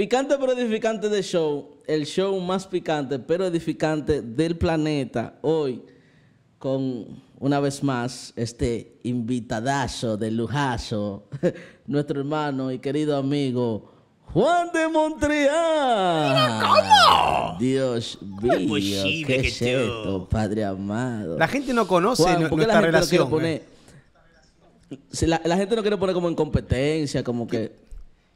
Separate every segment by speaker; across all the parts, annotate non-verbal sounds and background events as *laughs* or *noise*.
Speaker 1: Picante pero edificante de show, el show más picante pero edificante del planeta, hoy con una vez más este invitadazo de lujazo, *laughs* nuestro hermano y querido amigo Juan de Montreal. ¿Cómo? Dios mío, qué padre amado. La gente no conoce nuestra relación. Eh? la, la, gente no quiere poner como en competencia, como que...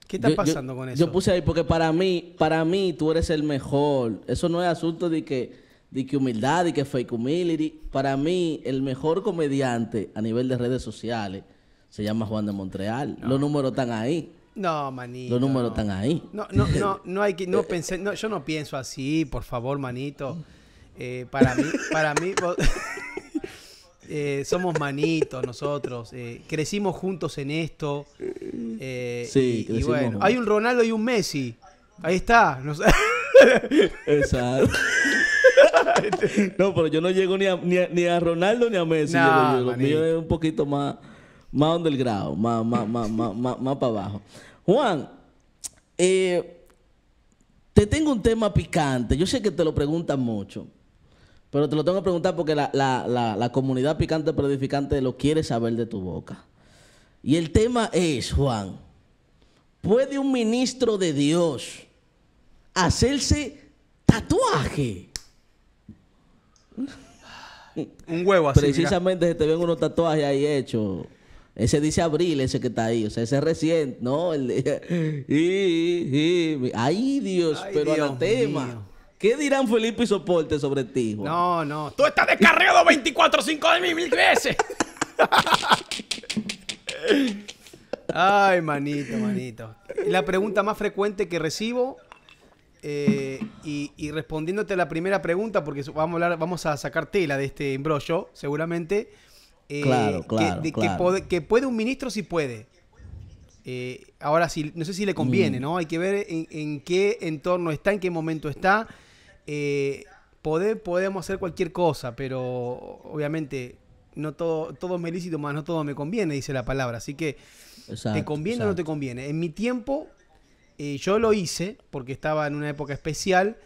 Speaker 2: ¿Qué está pasando con eso? Yo
Speaker 1: puse ahí porque para mí, para mí tú eres el mejor. Eso no es asunto de que, de que humildad, y que fake humility. Para mí, el mejor comediante a nivel de redes sociales se llama Juan de Montreal. Los números están ahí.
Speaker 2: No, manito. Los números están ahí. No, no, no, *laughs* no hay que, no pensé, yo no pienso así, por favor, manito. Eh, para mí, para mí, *laughs* eh, somos manitos nosotros. Eh, crecimos juntos en esto. Mm. Eh,
Speaker 1: sí, y, bueno, hay
Speaker 2: un Ronaldo y un Messi. Ahí está.
Speaker 1: Exacto. *laughs* no, pero yo no llego ni a, Ronaldo ni a Messi. yo, llego. es un poquito más, más el grado, más, más, para abajo. Juan, eh, te tengo un tema picante. Yo sé que te lo preguntan mucho. Pero te lo tengo que preguntar porque la, comunidad picante pero lo quiere saber de tu boca. Y el tema es, Juan, ¿puede un ministro de Dios hacerse tatuaje? Un huevo así. Precisamente se te ven unos tatuajes ahí hechos. Ese dice abril, ese que está ahí. O sea, ese es reciente, ¿no? *laughs* y, Ay, Dios, pero el tema.
Speaker 2: ¿Qué dirán Felipe y Soporte sobre ti, Juan? No, no. Tú estás descarriado 24-5 de mil veces. *laughs* Ay, manito, manito. La pregunta más frecuente que recibo, eh, y, respondiéndote a la primera pregunta, porque vamos a, sacar tela de este embrollo, seguramente. Eh, que, puede, un ministro, si puede. Eh, ahora sí, no sé si le conviene, mm. ¿no? Hay que ver en, qué entorno está, en qué momento está. Poder, podemos hacer cualquier cosa, pero obviamente no todo, todo me más no todo me conviene, dice la palabra. Así que, ¿te conviene o no te conviene? En mi tiempo, eh, yo lo hice porque estaba en una época especial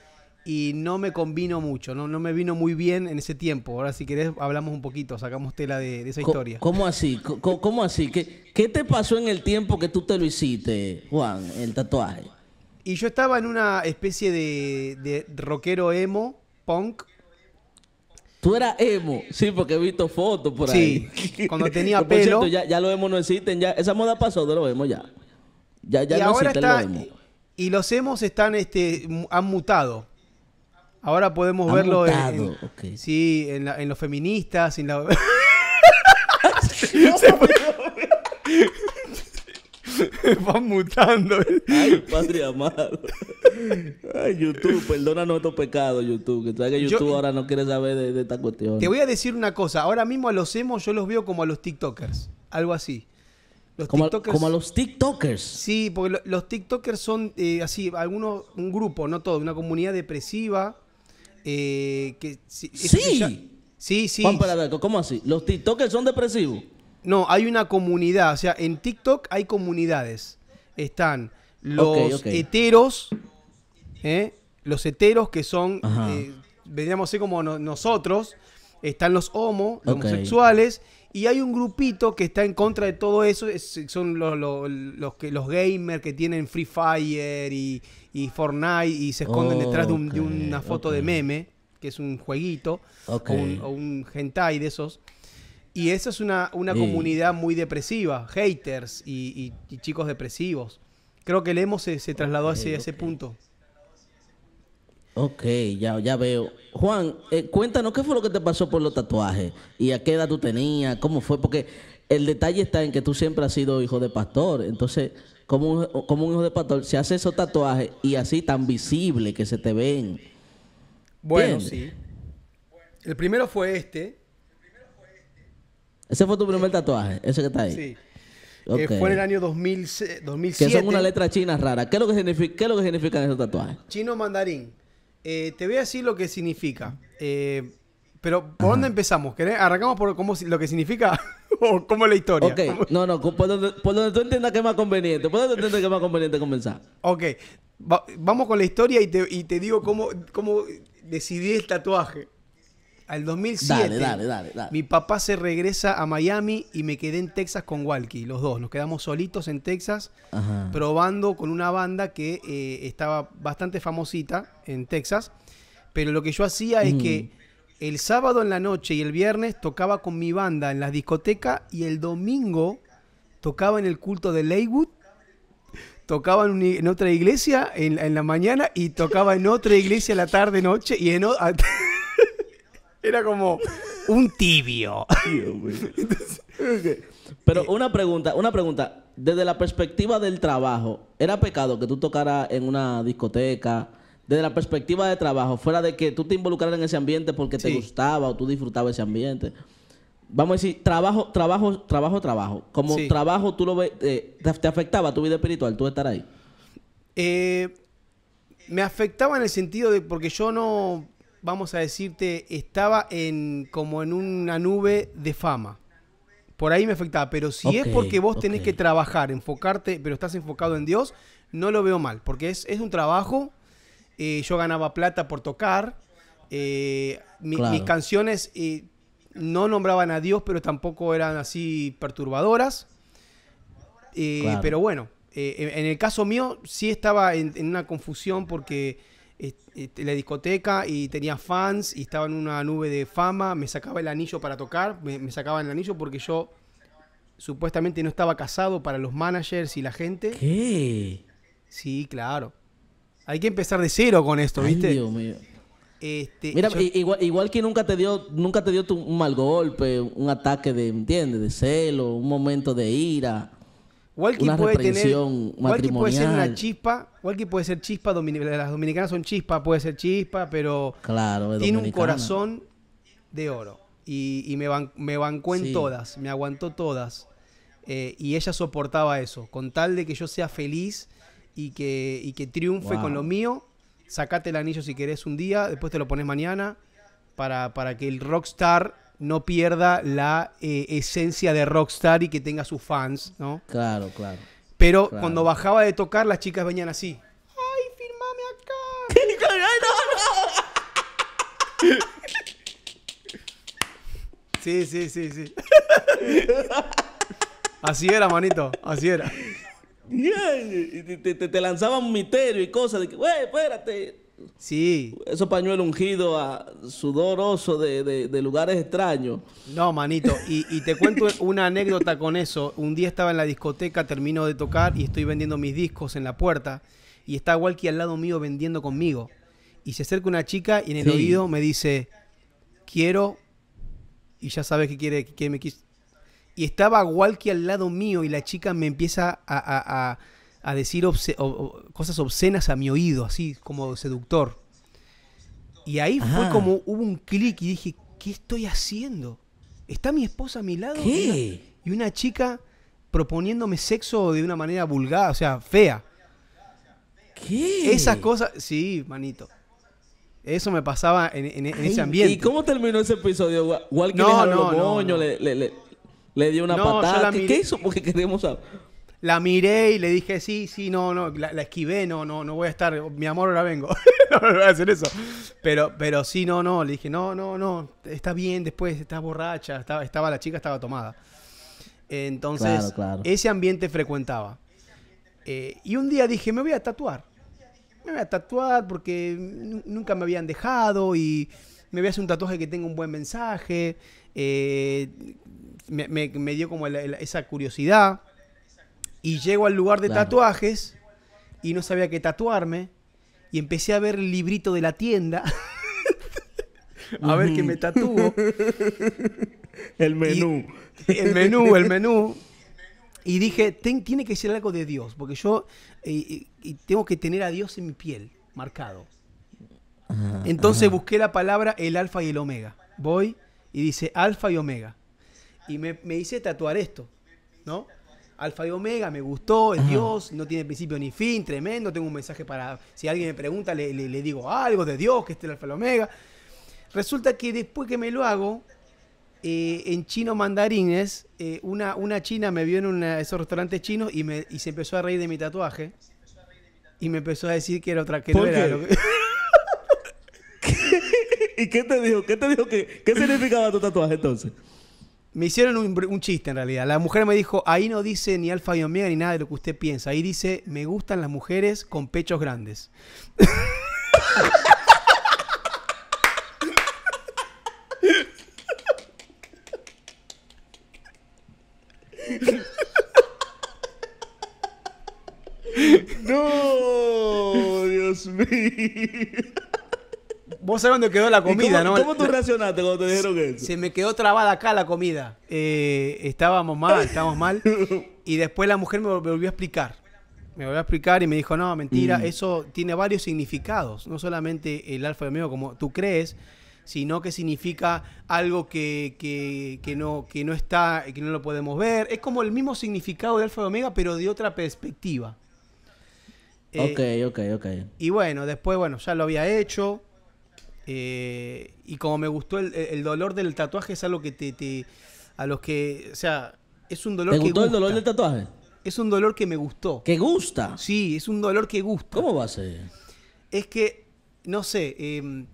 Speaker 2: y no me convino mucho, no, no me vino muy bien en ese tiempo. Ahora, si querés, hablamos un poquito, sacamos tela de, esa historia.
Speaker 1: ¿Cómo así? así? ¿Qué, ¿Qué te pasó en el tiempo que tú te lo hiciste, Juan, el tatuaje?
Speaker 2: Y yo estaba en una especie de, de rockero emo, punk, Tú eras emo, sí, porque he visto fotos
Speaker 1: por ahí. Sí, *laughs* cuando tenía pelo. Por cierto, ya, ya los emo no existen, ya esa moda pasó de los vemos ya. Ya, ya y no ahora está, los emo.
Speaker 2: Y los emos están, este, han mutado. Ahora podemos verlo en, sí, en, la, en, los feministas, en la... *laughs* *laughs* se, *laughs* Van mutando. Ay, padre amado.
Speaker 1: Ay, YouTube, perdónanos estos pecado, YouTube. Que sabes que YouTube ahora no quiere saber de, esta cuestión. Te voy
Speaker 2: a decir una cosa. Ahora mismo a los emos yo los veo como a los TikTokers. Algo así. como, a los
Speaker 1: TikTokers.
Speaker 2: Sí, porque los TikTokers son eh, así, algunos, un grupo, no todo, una comunidad depresiva. Eh, sí. Sí. sí, ¿cómo así? ¿Los TikTokers son depresivos? No, hay una comunidad. O sea, en TikTok hay comunidades. Están los heteros, ¿eh? los heteros que son, eh, así como nosotros, están los homo, los homosexuales, y hay un grupito que está en contra de todo eso, son los, que, los gamers que tienen Free Fire y, Fortnite y se esconden oh, detrás de, una foto de meme, que es un jueguito, o, un, o un hentai de esos. Y esa es una, comunidad muy depresiva, haters y, chicos depresivos. Creo que el se, se trasladó hacia ese punto.
Speaker 1: Ok, ya, ya veo. Juan, eh, cuéntanos qué fue lo que te pasó por los tatuajes y a qué edad tú tenías, cómo fue, porque el detalle está en que tú siempre has sido hijo de pastor. Entonces, como un, un hijo de pastor, se hace esos tatuajes y así tan visible que se te ven.
Speaker 2: Bueno, sí. El primero fue este,
Speaker 1: ese fue tu primer tatuaje, ese que está ahí. Sí.
Speaker 2: Eh, okay. fue en el año 2000, 2007. Que son una letra
Speaker 1: china rara. ¿Qué es lo que, significa, lo que significan esos tatuajes?
Speaker 2: Chino mandarín. Eh, te voy a decir lo que significa. Eh, pero, ¿por dónde empezamos? ¿Querés? ¿Arrancamos por cómo, lo que significa *laughs* o cómo es la historia? Ok, no, no, por donde, por tú entiendas que es más conveniente. Por donde tú entiendas que es más conveniente comenzar. Ok, vamos con la historia y te, digo cómo decidí el tatuaje al 2007. Mi papá se regresa a Miami y me quedé en Texas con Walkie, los dos. Nos quedamos solitos en Texas probando con una banda que eh, estaba bastante famosita en Texas. Pero lo que yo hacía es que mm. el sábado en la noche y el viernes tocaba con mi banda en las discotecas y el domingo tocaba en el culto de Leywood tocaba en, otra iglesia en, la mañana y tocaba en otra iglesia la tarde noche y en, *laughs* Era como un tibio.
Speaker 1: Pero una pregunta, una pregunta. Desde la perspectiva del trabajo, ¿era pecado que tú tocaras en una discoteca? Desde la perspectiva de trabajo, fuera de que tú te involucraras en ese ambiente porque te gustaba o tú disfrutabas ese ambiente. Vamos a decir, trabajo, trabajo, trabajo, trabajo. Como trabajo, tú lo eh, te, afectaba tu vida espiritual, tú estar ahí?
Speaker 2: Eh, me afectaba en el sentido de porque yo no vamos a decirte, estaba en como en una nube de fama. Por ahí me afectaba, pero si es porque vos tenés que trabajar, enfocarte, pero estás enfocado en Dios, no lo veo mal, porque es, un trabajo, eh, yo ganaba plata por tocar, eh, mis canciones eh, no nombraban a Dios, pero tampoco eran así perturbadoras, pero bueno, en, el caso mío sí estaba en una confusión porque la discoteca y tenía fans y estaba en una nube de fama, me sacaba el anillo para tocar, me, sacaba el anillo porque yo supuestamente no estaba casado para los managers y la gente. ¿Qué? Sí, claro. Hay que empezar de cero con esto, ¿viste? Este,
Speaker 1: igual, que nunca te dio, nunca te dio un mal golpe, un ataque de, ¿entiendes? De celo, un momento de ira.
Speaker 2: Walkie puede ser una chispa, que puede ser chispa, las dominicanas son chispa, puede ser chispa, pero tiene un corazón de oro. Y, me, van, me bancó en todas, me aguantó todas. Eh, y ella soportaba eso, con tal de que yo sea feliz y que, que triunfe con lo mío, sacate el anillo si querés un día, después te lo pones mañana, para, para que el rockstar no pierda la eh, esencia de rockstar y que tenga sus fans, ¿no?
Speaker 1: Claro, claro.
Speaker 2: Pero cuando bajaba de tocar, las chicas venían así. ¡Ay, firmame
Speaker 1: acá! ¡Ay, no, no!
Speaker 2: sí, sí, sí, sí. así era, manito, así era. *laughs*
Speaker 1: Y Te, te, te, lanzaban misterio y cosas de que, güey, espérate. Sí. eso
Speaker 2: pañuelo ungido, a sudoroso de, de, lugares extraños. No, manito. Y, te cuento una anécdota con eso. Un día estaba en la discoteca, termino de tocar y estoy vendiendo mis discos en la puerta. Y está Walkie al lado mío vendiendo conmigo. Y se acerca una chica y en el oído me dice, quiero... Y ya sabes que quiere, que me quise Y estaba Walkie al lado mío y la chica me empieza a a decir cosas obscenas a mi oído, así como seductor. Y ahí fue ah. como hubo un clic y dije, ¿qué estoy haciendo? Está mi esposa a mi lado y una chica proponiéndome sexo de una manera vulgar, o sea, fea. ¿Qué? Esas cosas, sí, manito. Eso me pasaba en, ese ambiente. ¿Y
Speaker 1: cómo terminó ese
Speaker 2: episodio?
Speaker 1: no, le no, no, le, le, dio una patada. ¿Qué, ¿Qué, hizo?
Speaker 2: Porque queremos la miré y le dije, sí, sí, no, no, la, esquivé, no, no, no voy a estar, mi amor, ahora vengo. *laughs* no, voy a hacer eso. Pero, pero sí, no, no, le dije, no, no, no, está bien, después está borracha, estaba, estaba la chica, estaba tomada. Entonces, ese ambiente frecuentaba. Eh, y un día dije, me voy a tatuar. Me voy a tatuar porque nunca me habían dejado y me voy a hacer un tatuaje que tenga un buen mensaje. Eh, me, dio como esa curiosidad. Y llego al lugar de tatuajes y no sabía qué tatuarme. Y empecé a ver el librito de la tienda.
Speaker 1: *laughs* a ver qué me tatúo.
Speaker 2: *laughs* el menú. el menú, el menú. Y dije, tiene que ser algo de Dios, porque yo eh, tengo que tener a Dios en mi piel, marcado. Ah, Entonces busqué la palabra el alfa y el omega. Voy y dice alfa y omega. Y me, me hice tatuar esto, ¿no? Alfa y Omega, me gustó, es Dios, no tiene principio ni fin, tremendo. Tengo un mensaje para. Si alguien me pregunta, le, digo algo de Dios, que este es el Alfa y Omega. Resulta que después que me lo hago, eh, en chino mandarines, eh, una, una china me vio en esos restaurantes chinos y, se empezó a reír de mi tatuaje. Y me empezó a decir que era otra que no era lo que. *laughs* ¿Y qué te dijo? ¿Qué te dijo? ¿Qué, qué significaba tu tatuaje entonces? Me hicieron un, chiste en realidad. La mujer me dijo, ahí no dice ni alfa y omega ni nada de lo que usted piensa. Ahí dice, me gustan las mujeres con pechos grandes. *laughs* no, Dios mío. Vos sabés dónde quedó la comida, ¿no? ¿Cómo tú reaccionaste cuando te *laughs* dijeron eso? Se me quedó trabada acá la comida. Eh, estábamos mal, estábamos mal. Y después la mujer me volvió a explicar. Me volvió a explicar y me dijo, no, mentira, mm. eso tiene varios significados. No solamente el alfa y omega como tú crees, sino que significa algo que, no, que no está, que no lo podemos ver. Es como el mismo significado de alfa y omega, pero de otra perspectiva. ok, ok, ok. Y bueno, después, bueno, ya lo había hecho. Eh, y como me gustó el, dolor del tatuaje, es algo que te, A los que. O sea, es un dolor ¿Te gustó el dolor del tatuaje? Es un dolor que me gustó.
Speaker 1: ¿Que gusta?
Speaker 2: Sí, es un dolor que gusta. ¿Cómo va a ser? Es que. No sé. Em,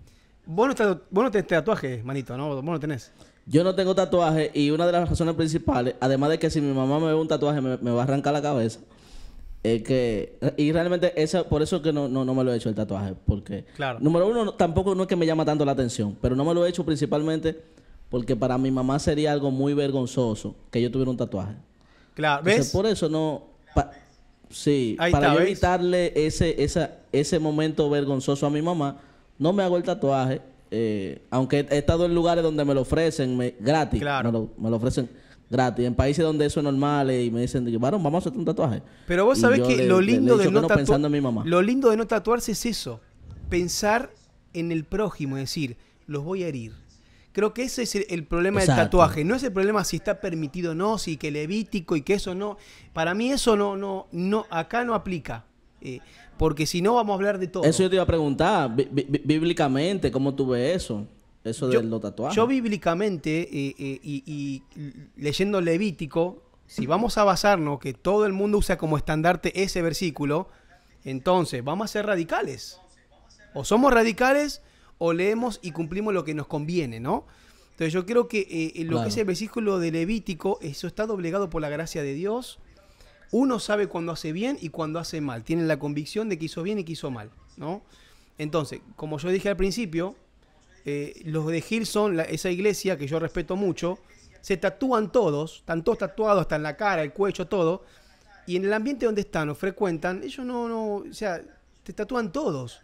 Speaker 2: vos, no tenés tatuaje, manito, ¿no? Vos no tenés. Yo no tengo tatuaje y una de
Speaker 1: las razones principales, además de que si mi mamá me ve un tatuaje me va a arrancar la cabeza es que y realmente esa por eso que no, no, no me lo he hecho el tatuaje porque claro. número uno tampoco no es que me llama tanto la atención pero no me lo he hecho principalmente porque para mi mamá sería algo muy vergonzoso que yo tuviera un tatuaje claro por eso no sí para evitarle ese esa, ese momento vergonzoso a mi mamá no me hago el tatuaje eh, aunque he estado en lugares donde me lo ofrecen gratis claro. me lo ofrecen gratis. En países donde eso es normal eh, y me dicen, bueno, vamos a hacer un tatuaje. Pero vos sabés que lo lindo de no, Lo
Speaker 2: lindo de no tatuarse es eso, pensar en el prójimo, es decir, los voy a herir. Creo que ese es el, problema del tatuaje. No es el problema si está permitido o no, si que levítico y que eso no. Para mí eso no, no, no, acá no aplica. Eh, porque si no vamos a hablar de todo. Eso
Speaker 1: yo te iba a preguntar, bíblicamente, ¿cómo tú ves eso? Eso de yo, Yo
Speaker 2: bíblicamente eh, eh, y, leyendo Levítico, si vamos a basarnos que todo el mundo usa como estandarte ese versículo, entonces vamos a ser radicales. O somos radicales o leemos y cumplimos lo que nos conviene, ¿no? Entonces yo creo que eh, lo que es el versículo de Levítico, eso está doblegado por la gracia de Dios. Uno sabe cuando hace bien y cuando hace mal. Tiene la convicción de que hizo bien y que hizo mal, ¿no? Entonces, como yo dije al principio, eh, los de Hilson, esa iglesia que yo respeto mucho, se tatúan todos, están todos tatuados, hasta en la cara, el cuello, todo. Y en el ambiente donde están o frecuentan, ellos no, no, o sea, te tatúan todos.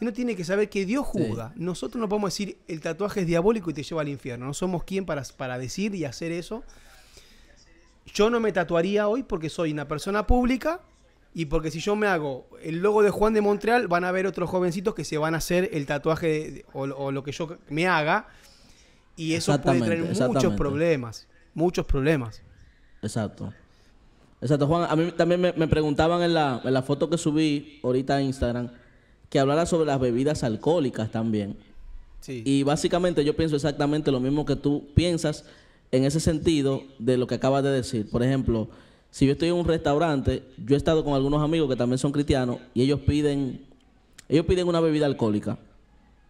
Speaker 2: Uno tiene que saber que Dios juzga. Nosotros no podemos decir el tatuaje es diabólico y te lleva al infierno. No somos quien para, para decir y hacer eso. Yo no me tatuaría hoy porque soy una persona pública y porque si yo me hago el logo de Juan de Montreal, van a ver otros jovencitos que se van a hacer el tatuaje o, lo que yo me haga. Y eso puede traer muchos problemas.
Speaker 1: Muchos problemas. Exacto. Exacto, Juan. A mí también me, preguntaban en la, foto que subí ahorita a Instagram que hablara sobre las bebidas alcohólicas también. Sí. Y básicamente yo pienso exactamente lo mismo que tú piensas en ese sentido de lo que acabas de decir. Por ejemplo si yo estoy en un restaurante, yo he estado con algunos amigos que también son cristianos y ellos piden, ellos piden una bebida alcohólica.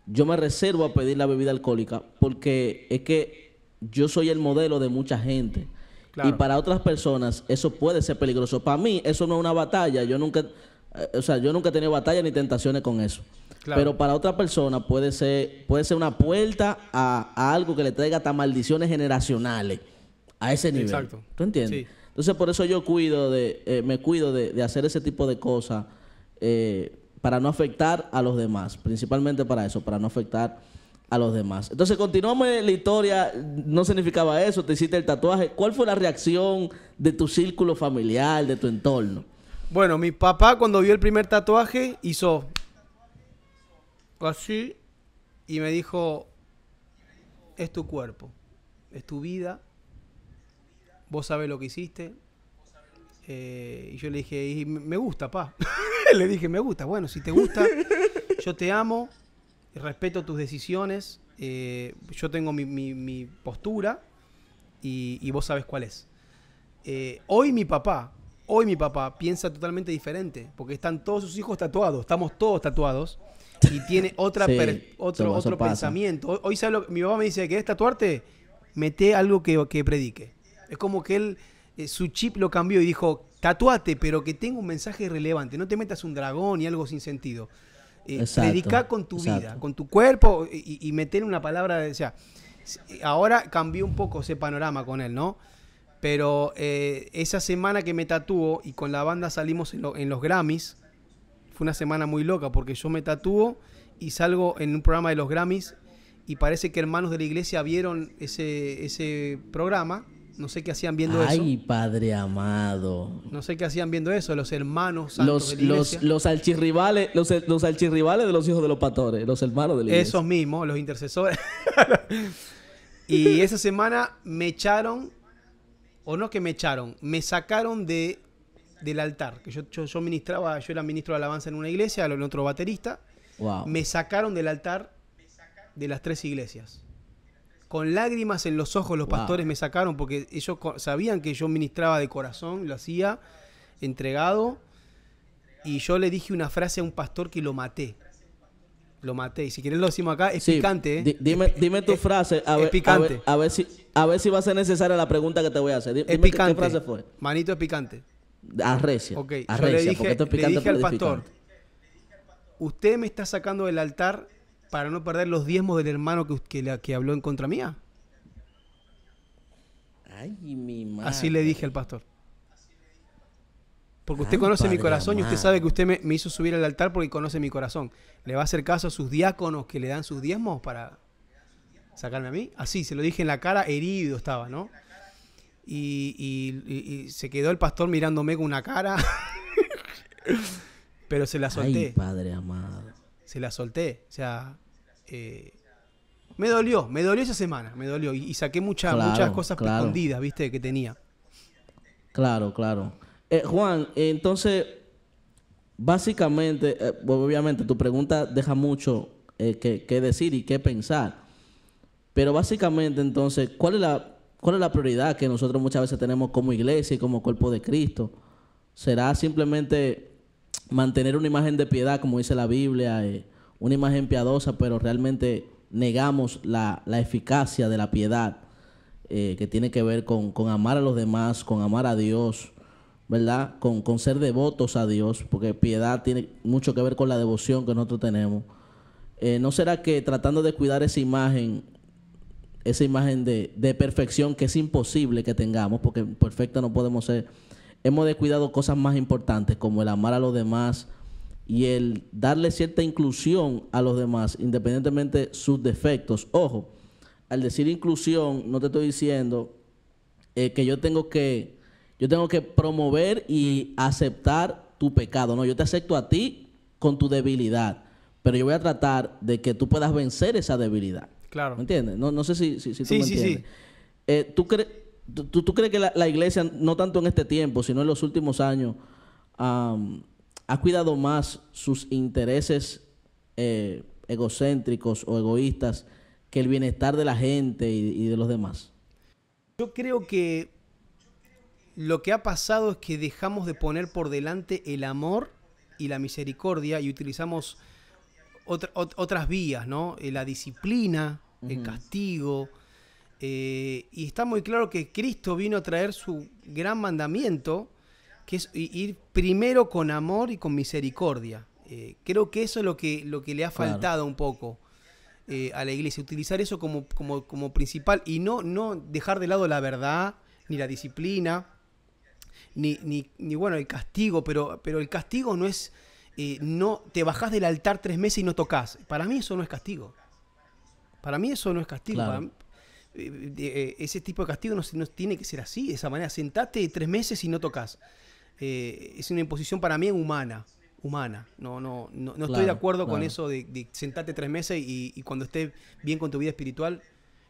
Speaker 1: Yo me reservo a pedir la bebida alcohólica porque es que yo soy el modelo de mucha gente. Y para otras personas eso puede ser peligroso. Para mí eso no es una batalla. Yo nunca, eh, o sea, yo nunca he tenido batalla ni tentaciones con eso. Pero para otra persona puede ser, puede ser una puerta a, algo que le traiga hasta maldiciones generacionales a ese nivel. Exacto. ¿Tú entiendes? Entonces, por eso yo cuido de, eh, me cuido de, hacer ese tipo de cosas eh, para no afectar a los demás, principalmente para eso, para no afectar a los demás. Entonces, continuamos la historia, no significaba eso, te hiciste el tatuaje. ¿Cuál fue la reacción de tu círculo familiar, de tu entorno? Bueno, mi
Speaker 2: papá cuando vio el primer tatuaje hizo así y me dijo, es tu cuerpo, es tu vida, vos sabés lo que hiciste. Eh, y yo le dije, y me gusta, pa. *laughs* le dije, me gusta. Bueno, si te gusta, *laughs* yo te amo, respeto tus decisiones, eh, yo tengo mi, mi, postura y, y, vos sabes cuál es. Eh, hoy mi papá, hoy mi papá piensa totalmente diferente, porque están todos sus hijos tatuados, estamos todos tatuados y tiene *laughs* otra otro, pensamiento. Hoy, mi papá me dice, ¿quieres tatuarte? Mete algo que, que predique. Es como que él, eh, su chip lo cambió y dijo, tatuate, pero que tenga un mensaje relevante. No te metas un dragón y algo sin sentido. dedica eh, con tu vida, con tu cuerpo y, meter una palabra. O sea, eh, ahora cambió un poco ese panorama con él, ¿no? Pero esa semana que me tatuó y con la banda salimos en, en los Grammys, fue una semana muy loca porque yo me tatúo y salgo en un programa de los Grammys y parece que hermanos de la iglesia vieron ese, ese programa no sé qué hacían viendo eso.
Speaker 1: Ay, Padre amado.
Speaker 2: No sé qué hacían viendo eso, los hermanos los, de Los, los
Speaker 1: los, de los hijos de los pastores, los hermanos de Esos
Speaker 2: mismos, los intercesores. *laughs* y esa semana me echaron, o no que me echaron, me sacaron de, del altar. Que yo, yo, ministraba, yo era ministro de alabanza en una iglesia, el otro baterista. Me sacaron del altar de las tres iglesias. Con lágrimas en los ojos los pastores me sacaron porque ellos sabían que yo ministraba de corazón, lo hacía entregado. Y yo le dije una frase a un pastor que lo maté. Lo maté. Y si quieres lo decimos acá, es picante.
Speaker 1: ¿eh? Dime, tu frase. A ver, es picante. A ver, si, a ver si va a ser necesaria la pregunta que te voy a hacer. es picante. frase
Speaker 2: Manito es picante.
Speaker 1: Arrecia. Ok. esto es picante le dije al pastor,
Speaker 2: usted me está sacando del altar para no perder los diezmos del hermano que, que, que habló en contra mía. Ay, mi madre. Así le dije al pastor. Porque ah, usted conoce mi corazón y usted sabe que usted me, hizo subir al altar porque conoce mi corazón. ¿Le va a hacer caso a sus diáconos que le dan sus diezmos para sacarme a mí? Así, se lo dije en la cara, herido estaba, ¿no? Y, se quedó el pastor mirándome con una cara. *laughs* Pero se la solté. padre amado. Se la solté. O sea, eh, me dolió, me dolió esa semana, me dolió. Y, saqué muchas muchas cosas escondidas, viste, que tenía.
Speaker 1: Claro, claro.
Speaker 2: Eh, Juan, entonces,
Speaker 1: básicamente, eh, obviamente tu pregunta deja mucho que, decir y que pensar. Pero básicamente, entonces, ¿cuál es, la, ¿cuál es la prioridad que nosotros muchas veces tenemos como iglesia y como cuerpo de Cristo? ¿Será simplemente mantener una imagen de piedad, como dice la Biblia? una imagen piadosa, pero realmente negamos la, eficacia de la piedad eh, que tiene que ver con, amar a los demás, con amar a Dios, ¿verdad? Con, con ser devotos a Dios, porque piedad tiene mucho que ver con la devoción que nosotros tenemos. Eh, ¿No será que tratando de cuidar esa imagen, esa imagen de, de perfección que es imposible que tengamos, porque perfecta no podemos ser, hemos descuidado cosas más importantes como el amar a los demás, y el darle cierta inclusión a los demás, independientemente de sus defectos. Ojo, al decir inclusión, no te estoy diciendo eh, que yo tengo que yo tengo que promover y aceptar tu pecado. No, yo te acepto a ti con tu debilidad, pero yo voy a tratar de que tú puedas vencer esa debilidad. Claro. ¿Me entiendes? No, sé si, tú me entiendes. ¿tú, crees que la, iglesia, no tanto en este tiempo, sino en los últimos años, ha cuidado más sus intereses eh, egocéntricos o egoístas que el bienestar de la gente y, de los demás?
Speaker 2: Yo creo que lo que ha pasado es que dejamos de poner por delante el amor y la misericordia y utilizamos otras vías, ¿no? Eh, la disciplina, el castigo. Eh, y está muy claro que Cristo vino a traer su gran mandamiento, que es ir primero con amor y con misericordia. Eh, creo que eso es lo que, lo que le ha faltado un poco eh, a la iglesia, utilizar eso como, como, como, principal y no, no dejar de lado la verdad, ni la disciplina, ni, ni, bueno, el castigo, pero, pero el castigo no es, eh, no te bajás del altar tres meses y no tocas. Para mí eso no es castigo. Para mí eso no es castigo. Eh, ese tipo de castigo no, tiene que ser así, de esa manera. Sentate tres meses y no tocas. Eh, es una imposición para mí humana. Humana. No, no, no, estoy de acuerdo con eso de, sentarte tres meses y, cuando esté bien con tu vida espiritual,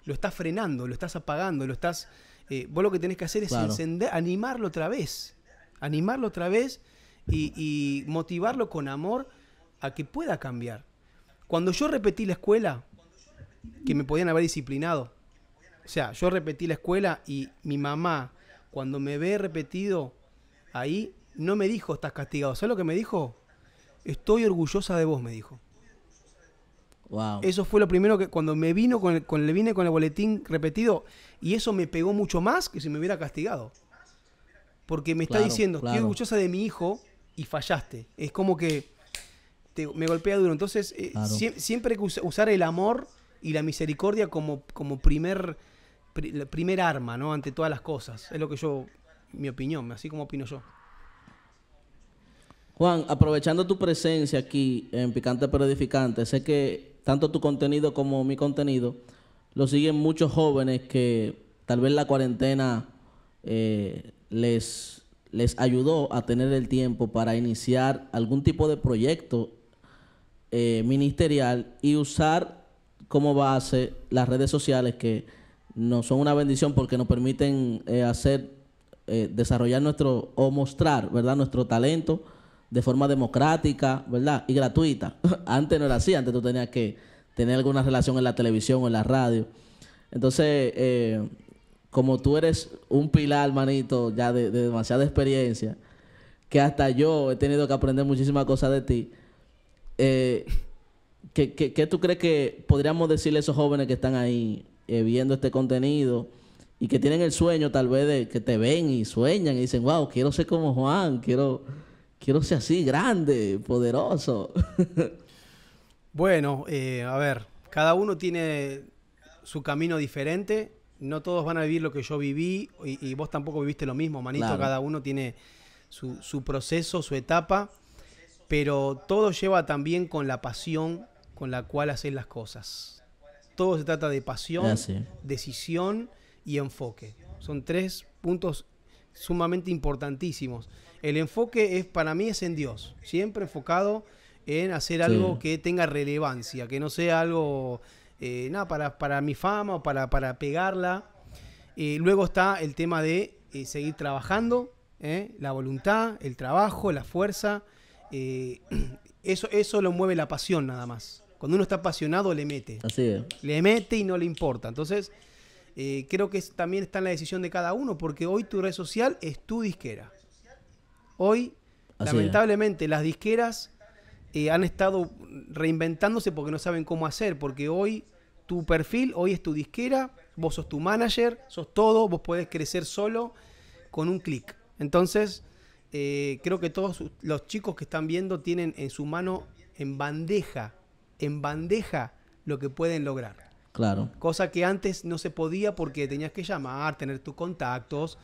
Speaker 2: lo estás frenando, lo estás apagando, lo estás. Eh, vos lo que tenés que hacer es encender, animarlo otra vez. Animarlo otra vez y motivarlo con amor a que pueda cambiar. Cuando yo repetí la escuela, que me podían haber disciplinado, o sea, yo repetí la escuela y mi mamá, cuando me ve repetido ahí, no me dijo estás castigado. ¿Sabes lo que me dijo? Estoy orgullosa de vos, me dijo. Wow. Eso fue lo primero que cuando me vino con le vine con el boletín repetido y eso me pegó mucho más que si me hubiera castigado. Porque me está diciendo, estoy orgullosa de mi hijo y fallaste. Es como que me golpea duro. Entonces, eh, siempre hay que usar el amor y la misericordia como, como primer la primer arma, ¿no? Ante todas las cosas. Es lo que yo, mi opinión, así como opino yo.
Speaker 1: Juan, aprovechando tu presencia aquí en Picante pero Edificante, sé que tanto tu contenido como mi contenido lo siguen muchos jóvenes que tal vez la cuarentena eh, les, les ayudó a tener el tiempo para iniciar algún tipo de proyecto eh, ministerial y usar como base las redes sociales que no son una bendición porque nos permiten eh, hacer, eh, desarrollar nuestro, o mostrar, ¿verdad? Nuestro talento de forma democrática, ¿verdad? Y gratuita. *laughs* antes no era así, antes tú tenías que tener alguna relación en la televisión o en la radio. Entonces, eh, como tú eres un pilar, manito, ya de, demasiada experiencia, que hasta yo he tenido que aprender muchísimas cosas de ti, qué tú crees que podríamos decirle a esos jóvenes que están ahí eh, viendo este contenido y que tienen el sueño tal vez de que te ven y sueñan y dicen, wow, quiero ser como Juan, quiero, quiero ser así, grande, poderoso.
Speaker 2: *laughs* bueno, eh, a ver, cada uno tiene su camino diferente, no todos van a vivir lo que yo viví y, vos tampoco viviste lo mismo, manito, cada uno tiene su, su proceso, su etapa, pero todo lleva también con la pasión con la cual haces las cosas todo se trata de pasión, ah, decisión y enfoque. Son tres puntos sumamente importantísimos. El enfoque es para mí es en Dios, siempre enfocado en hacer algo que tenga relevancia, que no sea algo eh, nada para, para, mi fama o para, pegarla. Y eh, luego está el tema de eh, seguir trabajando, la voluntad, el trabajo, la fuerza. *clears throat* eso, eso lo mueve la pasión nada más. Cuando uno está apasionado, le mete. Le mete y no le importa. Entonces, eh, creo que también está en la decisión de cada uno, porque hoy tu red social es tu disquera. Hoy, lamentablemente, las disqueras eh, han estado reinventándose porque no saben cómo hacer, porque hoy tu perfil, hoy es tu disquera, vos sos tu manager, sos todo, vos podés crecer solo con un clic. Entonces, eh, creo que todos los chicos que están viendo tienen en su mano, en bandeja, en bandeja lo que pueden lograr. Claro. Cosa que antes no se podía porque tenías que llamar, tener tus contactos,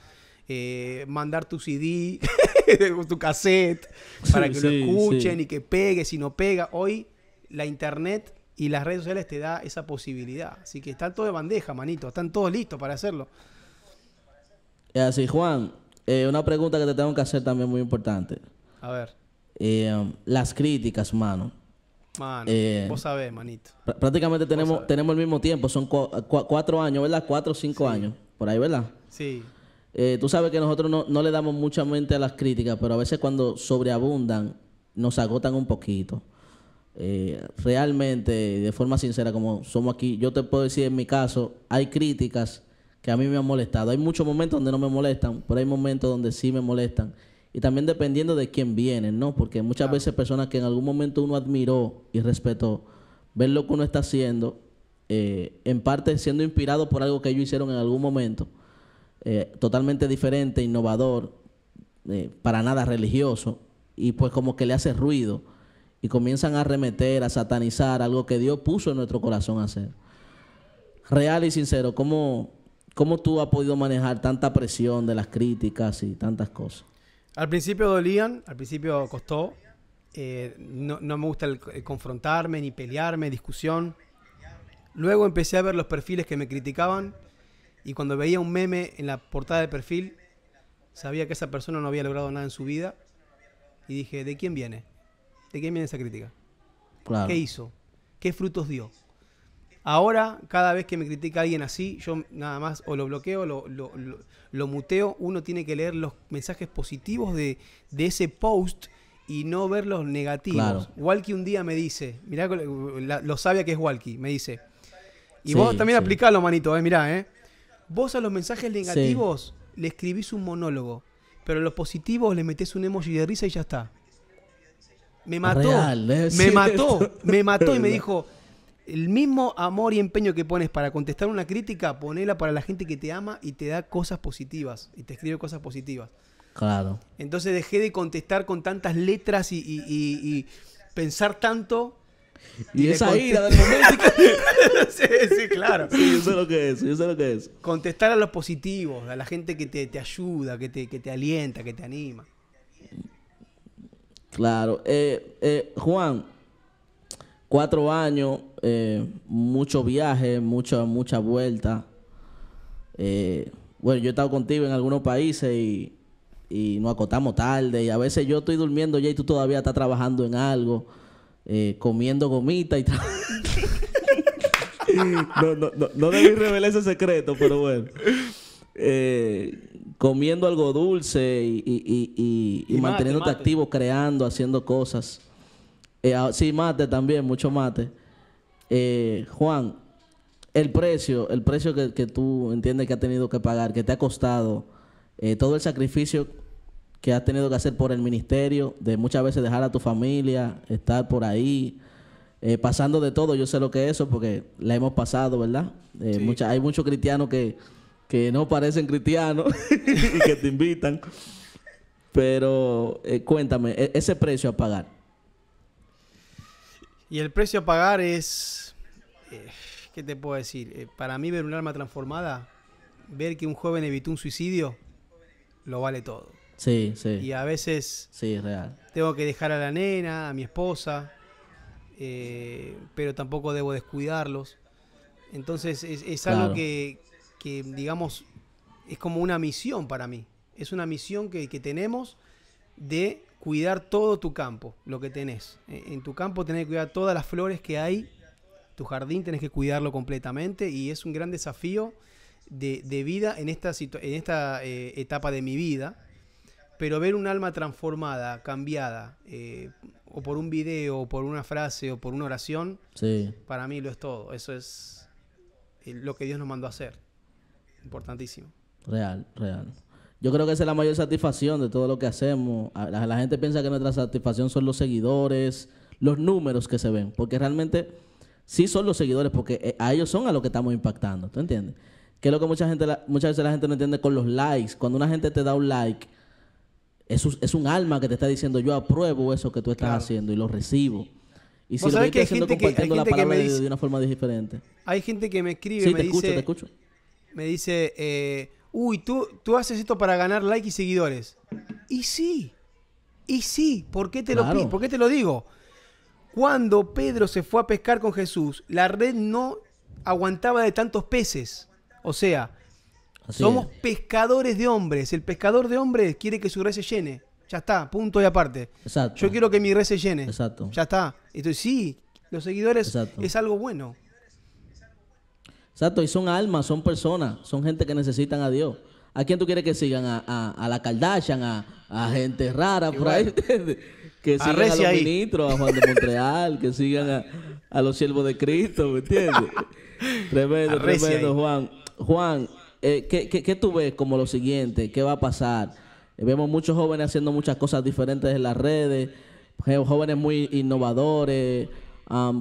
Speaker 2: eh, mandar tu CD, *laughs* tu cassette, para que lo escuchen y que pegue, si no pega. Hoy la internet y las redes sociales te da esa posibilidad. Así que están todo de bandeja, manito. Están todos listos para hacerlo.
Speaker 1: Así, Juan, eh, una pregunta que te tengo que hacer también muy importante. A ver. Eh, las críticas, mano. Mano, eh, vos sabés, manito. prácticamente tenemos, tenemos el mismo tiempo, son eh, cuatro años, ¿verdad? Cuatro o cinco años, por ahí, ¿verdad? Sí. Eh, tú sabes que nosotros no, no, le damos mucha mente a las críticas, pero a veces cuando sobreabundan nos agotan un poquito. realmente, de forma sincera, como somos aquí, yo te puedo decir en mi caso, hay críticas que a mí me han molestado. Hay muchos momentos donde no me molestan, pero hay momentos donde sí me molestan. Y también dependiendo de quién viene, ¿no? Porque muchas veces personas que en algún momento uno admiró y respetó, ver lo que uno está haciendo, eh, en parte siendo inspirado por algo que ellos hicieron en algún momento, eh, totalmente diferente, innovador, eh, para nada religioso, y pues como que le hace ruido y comienzan a arremeter, a satanizar algo que Dios puso en nuestro corazón a hacer. Real y sincero, ¿cómo, cómo tú has podido manejar tanta presión de las críticas y tantas cosas?
Speaker 2: Al principio dolían, al principio costó. Eh, no, me gusta confrontarme, ni pelearme, discusión. Luego empecé a ver los perfiles que me criticaban y cuando veía un meme en la portada de perfil, sabía que esa persona no había logrado nada en su vida y dije, ¿de quién viene? ¿De quién viene esa crítica? ¿Qué hizo? ¿Qué frutos dio? Ahora, cada vez que me critica alguien así, yo nada más o lo bloqueo, lo, lo, muteo. Uno tiene que leer los mensajes positivos de, ese post y no ver los negativos. Walkie un día me dice, mirá lo sabia que es Walkie, me dice. Y vos también sí. aplicalo, manito, eh, mirá, ¿eh? Vos a los mensajes negativos le escribís un monólogo, pero a los positivos le metés un emoji de risa y ya está. Me mató, ¿eh? *laughs* me mató, me mató y me dijo, el mismo amor y empeño que pones para contestar una crítica, ponela para la gente que te ama y te da cosas positivas y te escribe cosas positivas. Claro. Entonces dejé de contestar con tantas letras y, pensar tanto. Y, esa ira del momento. *laughs* sí, sí, claro. Sí, yo es, lo que es. Contestar a los positivos, a la gente que te, ayuda, que te, alienta, que te anima.
Speaker 1: Claro. Eh, eh, Juan, cuatro años, eh, mucho viaje, mucha, mucha vuelta. Eh, bueno, yo he estado contigo en algunos países y, y, nos acotamos tarde y a veces yo estoy durmiendo ya y tú todavía estás trabajando en algo, eh, comiendo gomita y... *laughs* no, no, no, no debí revelar ese secreto, pero bueno. Eh, comiendo algo dulce y, y, y, y manteniéndote activo, creando, haciendo cosas. Eh, ah, sí, mate también, mucho mate. Eh, Juan, el precio, el precio que, tú entiendes que has tenido que pagar, que te ha costado, eh, todo el sacrificio que has tenido que hacer por el ministerio, de muchas veces dejar a tu familia, estar por ahí, pasando de todo, yo sé lo que es eso, porque la hemos pasado, ¿verdad? hay muchos cristianos que no parecen cristianos *laughs* y que te invitan. Pero cuéntame, e, ese precio a pagar.
Speaker 2: Y el precio a pagar es. Eh, ¿Qué te puedo decir? Eh, para mí, ver un alma transformada, ver que un joven evitó un suicidio, lo vale todo. Sí, sí. Y a veces. Sí, real. Tengo que dejar a la nena, a mi esposa, eh, pero tampoco debo descuidarlos. Entonces, es, algo que, digamos, es como una misión para mí. Es una misión que tenemos de cuidar todo tu campo, lo que tenés. Eh, en tu campo tenés que cuidar todas las flores que hay, tu jardín tenés que cuidarlo completamente y es un gran desafío de, vida en esta, en esta eh, etapa de mi vida. Pero ver un alma transformada, cambiada, eh, o por un video, o por una frase, o por una oración, para mí lo es todo. Eso es lo que Dios nos mandó a hacer. Importantísimo.
Speaker 1: Real, real. Yo creo que esa es la mayor satisfacción de todo lo que hacemos. La, gente piensa que nuestra satisfacción son los seguidores, los números que se ven, porque realmente sí son los seguidores, porque eh, a ellos son a los que estamos impactando, ¿tú entiendes? Que es lo que mucha gente, muchas veces la gente no entiende con los likes. Cuando una gente te da un like, es, un alma que te está diciendo, yo apruebo eso que tú estás haciendo y lo recibo. Y si lo que haciendo compartiendo la palabra de, una forma diferente.
Speaker 2: Hay gente que me escribe, sí, me te escucho, te escucho. me dice... Eh, uy, tú, tú haces esto para ganar likes y seguidores. Y sí, y sí, ¿por qué te, lo, te lo digo? Cuando Pedro se fue a pescar con Jesús, la red no aguantaba de tantos peces. O sea, somos pescadores de hombres. El pescador de hombres quiere que su red se llene. Ya está, punto y aparte. Yo quiero que mi red se llene. Exacto. Ya está. Entonces, sí, los seguidores es algo bueno. Exacto, y son almas, son personas,
Speaker 1: son gente que necesitan a Dios. ¿A quién tú quieres que sigan? A, la Kardashian, a, gente rara, por *laughs* que *laughs* sigan a los ministros, a Juan de Montreal, que sigan a, los siervos de Cristo, ¿me entiendes? *laughs* tremendo, Juan. Juan, eh, ¿qué, tú ves como lo siguiente? ¿Qué va a pasar? Eh, vemos muchos jóvenes haciendo muchas cosas diferentes en las redes, eh, jóvenes muy innovadores.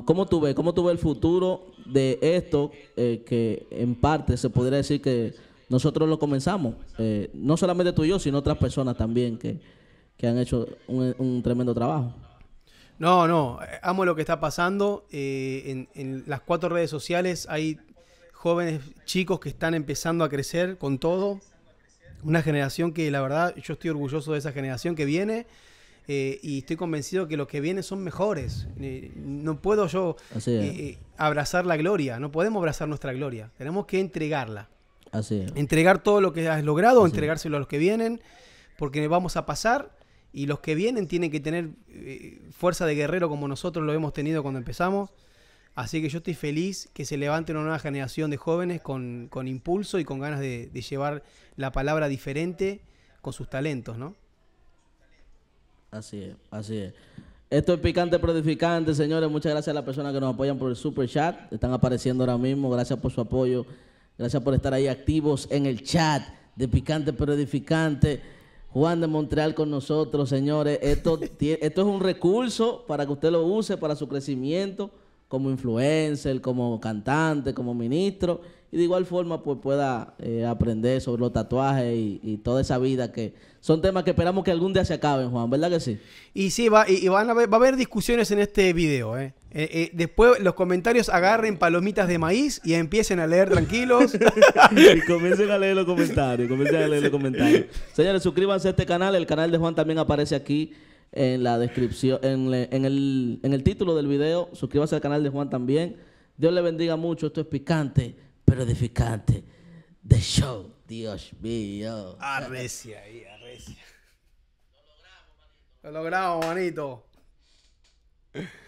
Speaker 1: ¿Cómo tú ves? ¿Cómo tú ves el futuro de esto eh, que en parte se podría decir que nosotros lo comenzamos, eh, no solamente tú y yo, sino otras personas también que, que han hecho un, un, tremendo trabajo.
Speaker 2: No, no, amo lo que está pasando. Eh, en, en, las cuatro redes sociales hay jóvenes chicos que están empezando a crecer con todo. Una generación que la verdad yo estoy orgulloso de esa generación que viene eh, y estoy convencido que los que vienen son mejores. Eh, no puedo yo eh, abrazar la gloria, no podemos abrazar nuestra gloria, tenemos que entregarla. Entregar todo lo que has logrado, entregárselo a los que vienen, porque vamos a pasar y los que vienen tienen que tener fuerza de guerrero como nosotros lo hemos tenido cuando empezamos. Así que yo estoy feliz que se levante una nueva generación de jóvenes con, con impulso y con ganas de llevar la palabra diferente con sus talentos, ¿no?
Speaker 1: Así es, así es. Esto es Picante pero edificante, señores. Muchas gracias a las personas que nos apoyan por el super chat. Están apareciendo ahora mismo. Gracias por su apoyo. Gracias por estar ahí activos en el chat de Picante pero edificante. Juan de Montreal con nosotros, señores. Esto, *laughs* esto es un recurso para que usted lo use para su crecimiento como influencer, como cantante, como ministro, y de igual forma pues pueda eh, aprender sobre los tatuajes y, toda esa vida que son temas que esperamos que algún día se acaben, Juan, ¿verdad que sí? Y sí, va, y,
Speaker 2: van a va a haber discusiones en este video, ¿eh? Eh, después los comentarios agarren palomitas de maíz y empiecen a leer tranquilos. *laughs* y comiencen a leer los comentarios, comiencen a leer los comentarios.
Speaker 1: Señores, suscríbanse a este canal, el canal de Juan también aparece aquí en la descripción, en, en, el, en el título del video. Suscríbase al canal de Juan también. Dios le bendiga mucho. Esto es picante, pero edificante.
Speaker 2: The show. Dios mío. Arrecia ahí, arrecia. Lo logramos, manito. Lo logramos, manito.